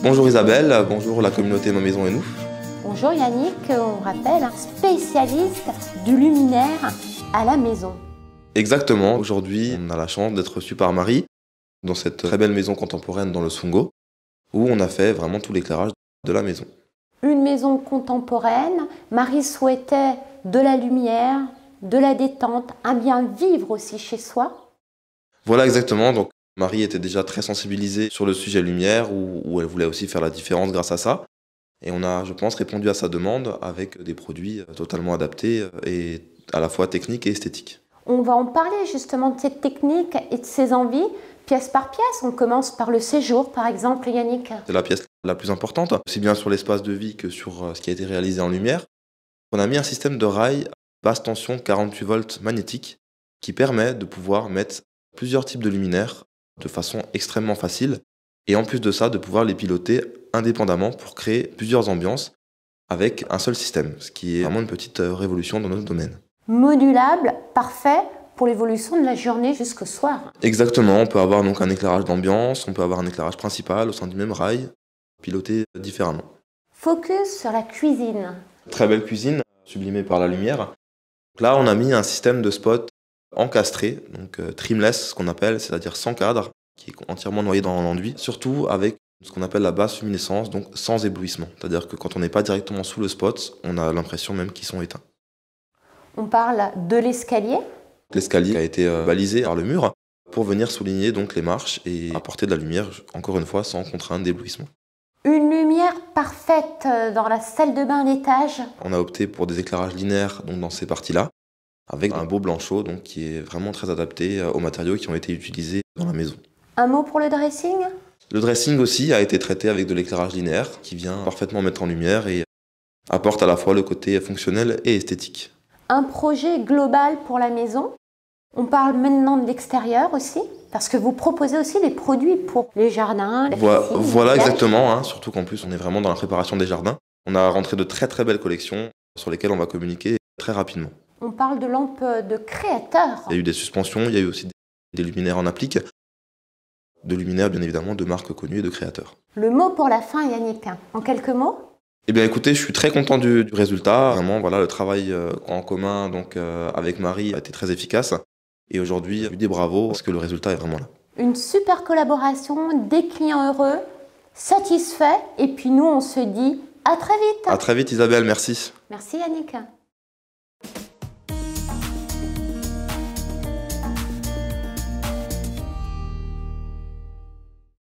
Bonjour Isabelle, bonjour la communauté Ma Maison et nous. Bonjour Yannick, on rappelle, un spécialiste du luminaire à la maison. Exactement, aujourd'hui on a la chance d'être reçu par Marie dans cette très belle maison contemporaine dans le Songo, où on a fait vraiment tout l'éclairage de la maison. Une maison contemporaine, Marie souhaitait de la lumière, de la détente, un bien vivre aussi chez soi. Voilà exactement, donc Marie était déjà très sensibilisée sur le sujet lumière, où, elle voulait aussi faire la différence grâce à ça. Et on a, je pense, répondu à sa demande avec des produits euh, totalement adaptés euh, et à la fois techniques et esthétiques. On va en parler justement de cette technique et de ses envies, pièce par pièce. On commence par le séjour, par exemple, Yannick. C'est la pièce la plus importante, aussi bien sur l'espace de vie que sur euh, ce qui a été réalisé en lumière. On a mis un système de rail basse tension 48 volts magnétique qui permet de pouvoir mettre plusieurs types de luminaires de façon extrêmement facile. Et en plus de ça, de pouvoir les piloter indépendamment pour créer plusieurs ambiances avec un seul système, ce qui est vraiment une petite euh, révolution dans notre domaine. Modulable, parfait pour l'évolution de la journée jusqu'au soir. Exactement, on peut avoir donc un éclairage d'ambiance, on peut avoir un éclairage principal au sein du même rail, piloté différemment. Focus sur la cuisine. Très belle cuisine, sublimée par la lumière. Là, on a mis un système de spots encastré, donc euh, trimless, ce qu'on appelle, c'est-à-dire sans cadre, qui est entièrement noyé dans l'enduit, surtout avec ce qu'on appelle la basse luminescence, donc sans éblouissement. C'est-à-dire que quand on n'est pas directement sous le spot, on a l'impression même qu'ils sont éteints. On parle de l'escalier. L'escalier a été euh, balisé par le mur pour venir souligner donc les marches et apporter de la lumière, encore une fois, sans contrainte d'éblouissement. Une lumière parfaite euh, dans la salle de bain l'étage On a opté pour des éclairages linéaires donc dans ces parties-là, avec un beau blanchot donc, qui est vraiment très adapté euh, aux matériaux qui ont été utilisés dans la maison. Un mot pour le dressing Le dressing aussi a été traité avec de l'éclairage linéaire qui vient parfaitement mettre en lumière et apporte à la fois le côté fonctionnel et esthétique. Un projet global pour la maison on parle maintenant de l'extérieur aussi, parce que vous proposez aussi des produits pour les jardins. voilà, voilà exactement, hein, surtout qu'en plus on est vraiment dans la préparation des jardins. On a rentré de très très belles collections sur lesquelles on va communiquer très rapidement. On parle de lampes de créateurs. Il y a eu des suspensions, il y a eu aussi des luminaires en applique. De luminaires, bien évidemment, de marques connues et de créateurs. Le mot pour la fin, Yannick, en quelques mots eh bien, écoutez, je suis très content du, résultat. Vraiment, voilà, le travail euh, en commun donc euh, avec Marie a été très efficace. Et aujourd'hui, je lui dis bravo parce que le résultat est vraiment là. Une super collaboration, des clients heureux, satisfaits. Et puis nous, on se dit à très vite. À très vite, Isabelle. Merci. Merci, Yannick.